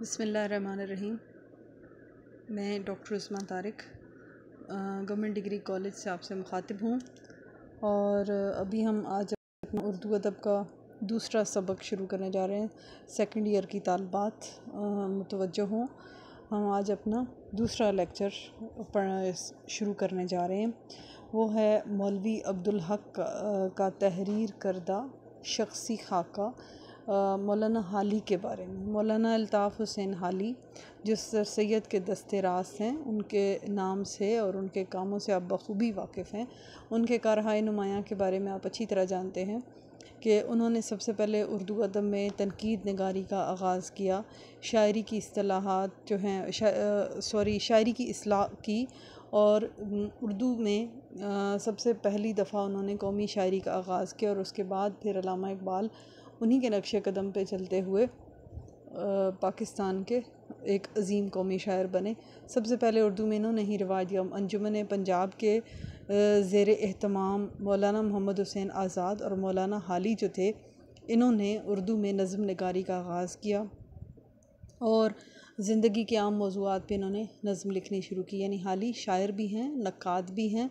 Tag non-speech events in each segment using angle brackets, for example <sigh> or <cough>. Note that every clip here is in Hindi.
बसमीम मैं doctor Usman Tariq government degree college से आपसे मुखातिब हूँ और अभी हम आज अपना उर्दू अदब का दूसरा सबक शुरू करने जा रहे हैं सेकंड ईयर की तलबात मुतवजह हूँ हम आज अपना दूसरा लेक्चर शुरू करने जा रहे हैं वो है मौलवी अब्दुल हक का, का तहरीर करदा शख्सी खाका मौलाना हाली के बारे में मौलाना अल्ताफ़ हुसैन हाली जो सर सैद के दस्ते रास हैं उनके नाम से और उनके कामों से आप बखूबी वाकिफ़ हैं उनके कारहाय नुमायाँ के बारे में आप अच्छी तरह जानते हैं कि उन्होंने सबसे पहले उर्दू अदब में तनकीद नगारी का आगाज़ किया शायरी की असलाहत जो हैं शा, सॉरी शायरी की असलाह की और उर्दू में आ, सबसे पहली दफ़ा उन्होंने कौमी शायरी का आगाज़ किया और उसके बाद फिर अलामा इकबाल उन्हीं के नक्शे कदम पे चलते हुए पाकिस्तान के एक अजीम कौमी शायर बने सबसे पहले उर्दू में इन्होंने ही रिवाज दिया अंजुमन पंजाब के ज़ेर अहतमाम मौलाना मोहम्मद हुसैन आज़ाद और मौलाना हाली जो थे इन्होंने उर्दू में नज़म नगारी का आगाज़ किया और ज़िंदगी के आम मौजूद पर इन्होंने नज़म लिखनी शुरू की यानी हाली शायर भी हैं नक़ाद भी हैं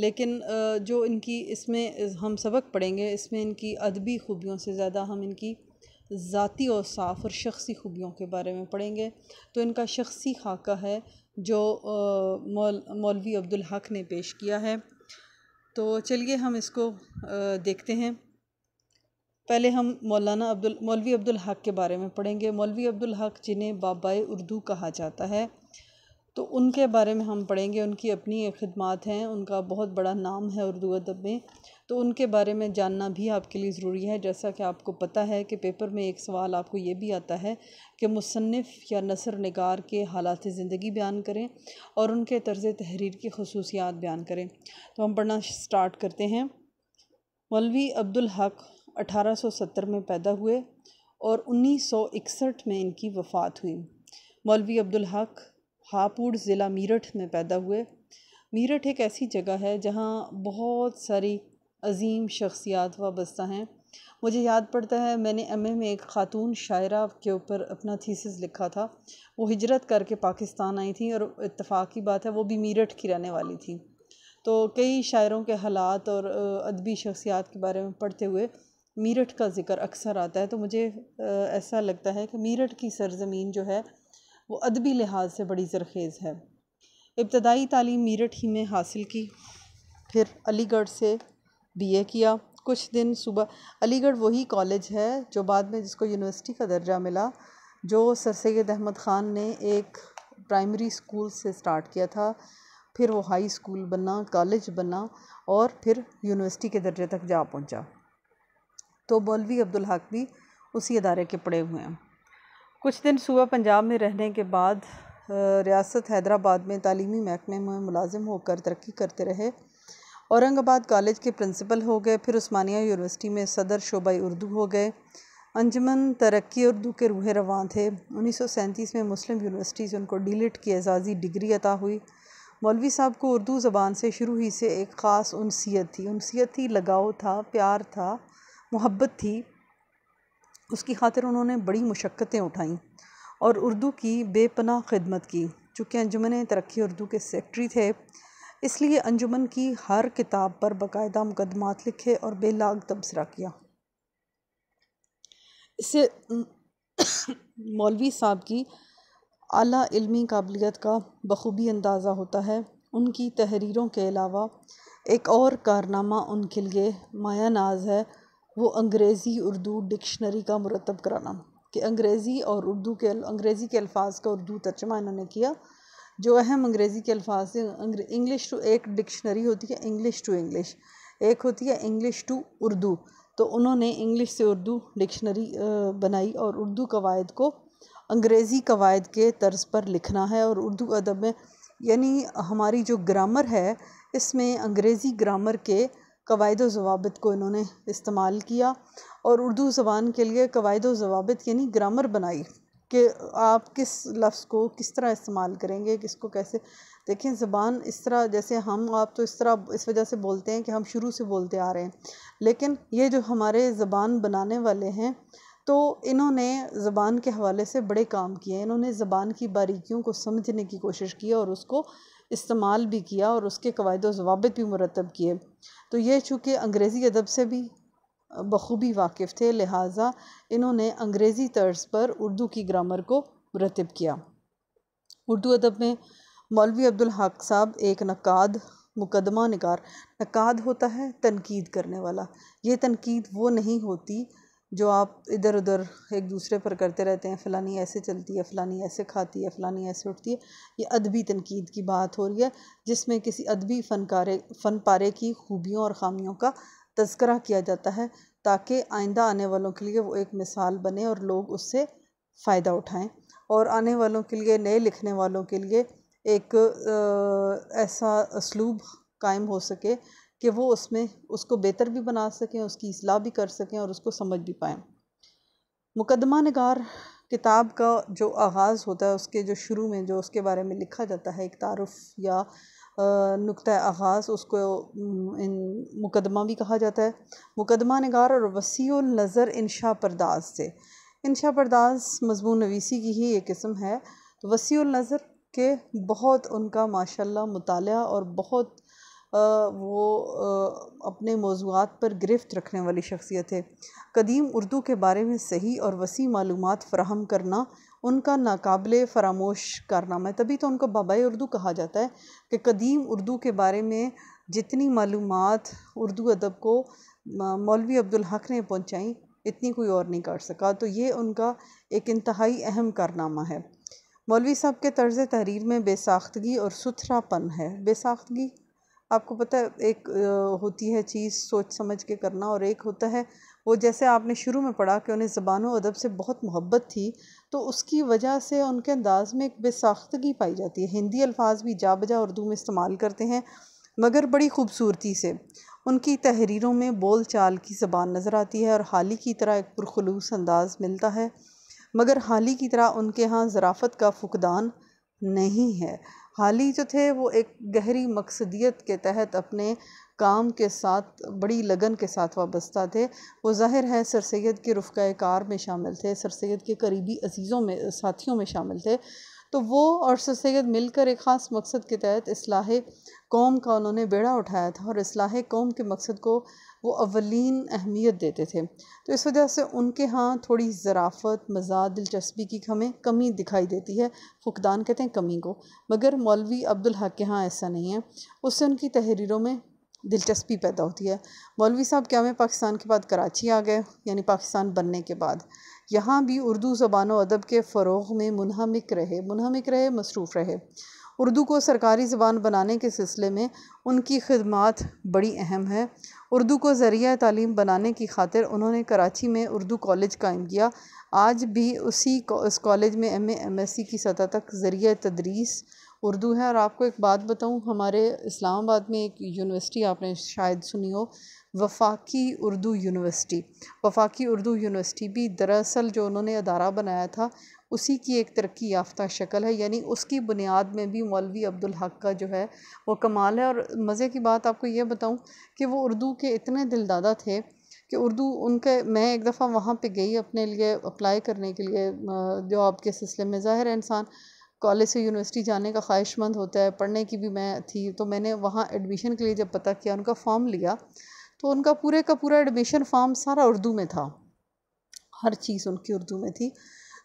लेकिन जो इनकी इसमें हम सबक पढ़ेंगे इसमें इनकी अदबी ख़ूबियों से ज़्यादा हम इनकी ज़ाती और साफ़ और शख्सी ख़ूबियों के बारे में पढ़ेंगे तो इनका शख्सी खाका है जो मौल मौलवी अब्दुल हक ने पेश किया है तो चलिए हम इसको देखते हैं पहले हम मौलाना अब्दुल मौलवी अब्दुल हक के बारे में पढ़ेंगे मौलवी अब्दुल हक जिन्हें बाबाए उर्दू कहा जाता है तो उनके बारे में हम पढ़ेंगे उनकी अपनी खदमात हैं उनका बहुत बड़ा नाम है उर्दू अदब में तो उनके बारे में जानना भी आपके लिए ज़रूरी है जैसा कि आपको पता है कि पेपर में एक सवाल आपको ये भी आता है कि मुसनफ़ या नसर नगार के हालात ज़िंदगी बयान करें और उनके तर्ज़ तहरीर की खसूसियात बयान करें तो हम पढ़ना स्टार्ट करते हैं मौलवी अब्दुल हक 1870 में पैदा हुए और 1961 में इनकी वफ़ात हुई मौलवी अब्दुल हक हापुड़ ज़िला मीरठ में पैदा हुए मीरठ एक ऐसी जगह है जहाँ बहुत सारी अजीम शख्सियात वाबस्ता हैं मुझे याद पड़ता है मैंने एम में एक ख़ातून शायरा के ऊपर अपना थीसिस लिखा था वो हिजरत करके पाकिस्तान आई थी और इतफ़ाक़ की बात है वो भी मीरठ की रहने वाली थी तो कई शायरों के हालात और अदबी शख्सियात के बारे में पढ़ते हुए मीरठ का ज़िक्र अक्सर आता है तो मुझे ऐसा लगता है कि मीरठ की सरजमीन जो है वो अदबी लिहाज से बड़ी ज़रखेज़ है इब्तदाई तालीम मीरठ ही में हासिल की फिर अलीगढ़ से ए किया कुछ दिन सुबह अलीगढ़ वही कॉलेज है जो बाद में जिसको यूनिवर्सिटी का दर्जा मिला जो सर सैद अहमद ख़ान ने एक प्राइमरी स्कूल से स्टार्ट किया था फिर वो हाई स्कूल बना कॉलेज बना और फिर यूनिवर्सिटी के दर्जे तक जा पहुंचा तो मौलवी अब्दुल हक भी उसी अदारे के पड़े हुए हैं कुछ दिन सुबह पंजाब में रहने के बाद रियासत हैदराबाद में तालीमी महकमे में मुलाजिम होकर तरक्की करते रहे औरंगाबाद कॉलेज के प्रिंसिपल हो गए फिर उस्मानिया यूनिवर्सिटी में सदर शोबा उर्दू हो गए अंजमन तरक्की उर्दू के रूह रवान थे उन्नीस में मुस्लिम यूनिवर्सिटी से उनको डीलिट की एजाज़ी डिग्री अता हुई मौलवी साहब को उर्दू ज़बान से शुरू ही से एक ख़ास उनसीत थी उनसीत थी लगाव था प्यार था मोहब्बत थी उसकी खातिर उन्होंने बड़ी मशक्क़तें उठाईं और उर्दू की बेपना खिदमत की चूँकि अंजुमन तरक्की उर्दू के सेक्रटरी थे इसलिए अंजुमन की हर किताब पर बाकायदा मुकदमात लिखे और बेलाग तबसरा किया इससे <coughs> मौलवी साहब की आला इल्मी काबिलियत का बखूबी अंदाज़ा होता है उनकी तहरीरों के अलावा एक और कारनामा उनके लिए माया नाज है वो अंग्रेज़ी उर्दू डिक्शनरी का मुरतब कराना कि अंग्रेज़ी और उर्दू के अंग्रेज़ी के अल्फाज का उर्दू तर्जमा इन्होंने किया जो अहम अंग्रेज़ी के अल्फाज से इंग्लिश टू एक डिक्शनरी होती है इंग्लिश टू इंग्लिश एक होती है इंग्लिश टू उर्दू तो उन्होंने इंग्लिश से उर्दू डिक्शनरी बनाई और उर्दू कवायद को अंग्रेज़ी कवायद के तर्ज पर लिखना है और उर्दू अदब में यानी हमारी जो ग्रामर है इसमें अंग्रेज़ी ग्रामर के कवायद जवाबत को इन्होंने इस्तेमाल किया और उर्दू ज़बान के लिए कवायद जवाबत यानी ग्रामर बनाई कि आप किस लफ्ज़ को किस तरह इस्तेमाल करेंगे किसको कैसे देखें ज़बान इस तरह जैसे हम आप तो इस तरह इस वजह से बोलते हैं कि हम शुरू से बोलते आ रहे हैं लेकिन ये जो हमारे ज़बान बनाने वाले हैं तो इन्होंने ज़बान के हवाले से बड़े काम किए इन्होंने ज़बान की बारीकियों को समझने की कोशिश की और उसको इस्तेमाल भी किया और उसके कवायद वाबित भी मुरतब किए तो ये चूँकि अंग्रेज़ी अदब से भी बखूबी वाकिफ़ थे लिहाजा इन्होंने अंग्रेज़ी तर्ज पर उर्दू की ग्रामर को मुरतब किया उर्दू अदब में मौलवी अब्दुल हक साहब एक नक़ाद मुकदमा नगार नक़ाद होता है तनकीद करने वाला ये तनकीद वो नहीं होती जो आप इधर उधर एक दूसरे पर करते रहते हैं फ़लानी ऐसे चलती है फ़लानी ऐसे खाती है फ़लानी ऐसे उठती है ये अदबी तनकीद की बात हो रही है जिसमें किसी अदबी फ़नकारे फ़न पारे की खूबियों और खामियों का तस्करा किया जाता है ताकि आइंदा आने वालों के लिए वो एक मिसाल बने और लोग उससे फ़ायदा उठाएँ और आने वालों के लिए नए लिखने वालों के लिए एक ऐसा इसलूब कायम हो सके कि वो उसमें उसको बेहतर भी बना सकें उसकी असलाह भी कर सकें और उसको समझ भी पाएँ मुकदमा नगार किताब का जो आगाज़ होता है उसके जो शुरू में जो उसके बारे में लिखा जाता है एक तारफ़ या नुक़ आगाज़ उसको इन मुकदमा भी कहा जाता है मुकदमा नगार और वसी नज़र इनशा परदाज से इंशा परदाज मजमू नवीसी की ही एक किस्म है वसी नज़र के बहुत उनका माशाल्लाह मुताल और बहुत वो अपने मौजूद पर गिरफ्त रखने वाली शख्सियत है कदीम उर्दू के बारे में सही और वसी मालूम फ्राहम करना उनका नाकबले फरामोश कारनामा है तभी तो उनको बबाई उर्दू कहा जाता है कि कदीम उर्दू के बारे में जितनी मालूम उर्दू अदब को मौलवी अब्दुल हक ने पहुँचाई इतनी कोई और नहीं कर सका तो ये उनका एक इंतहाई अहम कारनामा है मौलवी साहब के तर्ज तहरीर में बेसाख्तगी और सुथरापन है बेसाख्तगी आपको पता है एक होती है चीज़ सोच समझ के करना और एक होता है वो जैसे आपने शुरू में पढ़ा कि उन्हें ज़बान व अदब से बहुत मोहब्बत थी तो उसकी वजह से उनके अंदाज़ में एक बेसाख्तगी पाई जाती है हिंदी अल्फाज भी जा बजा उर्दू में इस्तेमाल करते हैं मगर बड़ी खूबसूरती से उनकी तहरीरों में बोल चाल की ज़बान नज़र आती है और हाल ही की तरह एक पुरखलूस अंदाज़ मिलता है मगर हाल ही की तरह उनके यहाँ ज़राफ़त का फुकदान नहीं है हाल ही जो थे वो एक गहरी मकसदियत के तहत अपने काम के साथ बड़ी लगन के साथ वाबस्ता थे वो ज़ाहिर है सर सैद के रुफ़ कार में शामिल थे सर सैद के करीबी अजीज़ों में साथियों में शामिल थे तो वो और सर सैद मिलकर एक ख़ास मकसद के तहत असलाह कौम का उन्होंने बेड़ा उठाया था और असलाह कौम के मकसद को वो अवलिन अहमियत देते थे तो इस वजह से उनके यहाँ थोड़ी ज़राफ़त मज़ा दिलचस्पी की हमें कमी दिखाई देती है फ़ुकदान कहते हैं कमी को मगर मौलवी अब्दुल हक के यहाँ ऐसा नहीं है उससे उनकी तहरीरों में दिलचस्पी पैदा होती है मौलवी साहब क्या में पाकिस्तान के बाद कराची आ गए यानी पाकिस्तान बनने के बाद यहाँ भी उर्दू ज़बान व अदब के फ़रोग में मुनहमिक रहे मुनहमिक रहे मसरूफ़ रहे उर्दू को सरकारी ज़बान बनाने के सिलसिले में उनकी खदमात बड़ी अहम है उर्दू को ज़रिया तालीम बनाने की खातिर उन्होंने कराची में उर्दू कॉलेज कायम किया आज भी उसी उस कॉलेज में एम एम एस सी की सतह तक ज़रिया तदरीस उर्दू है और आपको एक बात बताऊँ हमारे इस्लामाबाद में एक यूनिवर्सिटी आपने शायद सुनी हो वफाकी उर्दू यूनिवर्सिटी वफाकी उर्दू यूनिवर्सिटी भी दरअसल जो उन्होंने अदारा बनाया था उसी की एक तरक्की याफ्ता शक्ल है यानी उसकी बुनियाद में भी मौलवी अब्दुल हक का जो है वो कमाल है और मज़े की बात आपको ये बताऊँ कि वो उर्दू के इतने दिलदादा थे कि उर्दू उनके मैं एक दफ़ा वहाँ पे गई अपने लिए अप्लाई करने के लिए जो आपके सिलसिले में ज़ाहिर इंसान कॉलेज से यूनिवर्सिटी जाने का ख्वाहिशमंद होता है पढ़ने की भी मैं थी तो मैंने वहाँ एडमिशन के लिए जब पता किया उनका फॉर्म लिया तो उनका पूरे का पूरा एडमिशन फॉर्म सारा उर्दू में था हर चीज़ उनकी उर्दू में थी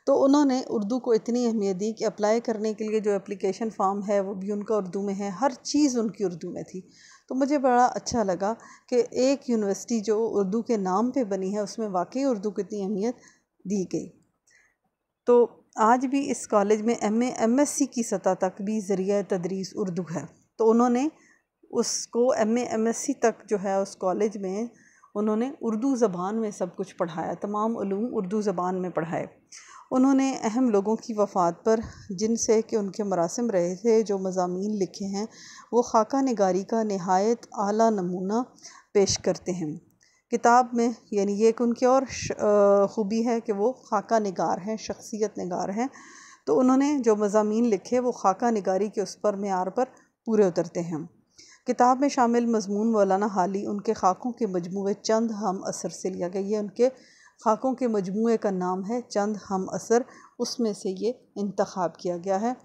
तो उन्होंने उर्दू को इतनी अहमियत दी कि अप्लाई करने के लिए जो एप्लीकेशन फ़ॉर्म है वो भी उनका उर्दू में है हर चीज़ उनकी उर्दू में थी तो मुझे बड़ा अच्छा लगा कि एक यूनिवर्सिटी जो उर्दू के नाम पे बनी है उसमें वाकई उर्दू को इतनी अहमियत दी गई तो आज भी इस कॉलेज में एम एम एस सी की सतह तक भी ज़रिया तदरीस उर्दू है तो उन्होंने उसको एम एम एस सी तक जो है उस कॉलेज में उन्होंने उर्दू ज़बान में सब कुछ पढ़ाया तमाम उलूम उर्दू ज़बान में पढ़ाए उन्होंने अहम लोगों की वफ़ात पर जिनसे कि उनके मरासम रहे थे जो मजामी लिखे हैं वो खाका नगारी का नहायत आला नमूना पेश करते हैं किताब में यानी ये एक उनकी और ख़ूबी है कि वो खाका नगार हैं शख्सियत नगार हैं तो उन्होंने जो मज़ामी लिखे वो खाका नगारी के उस पर मैार पर पूरे उतरते हैं किताब में शामिल मजमून मौलाना हाली उनके खाकों के मजमू चंद हम असर से लिया गया ये उनके खाकों के मजमू का नाम है चंद हम असर उसमें से ये इंतखब किया गया है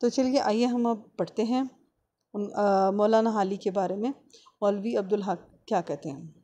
तो चलिए आइए हम अब पढ़ते हैं उन मौलाना हाली के बारे में मौलवी अब्दुल हक क्या कहते हैं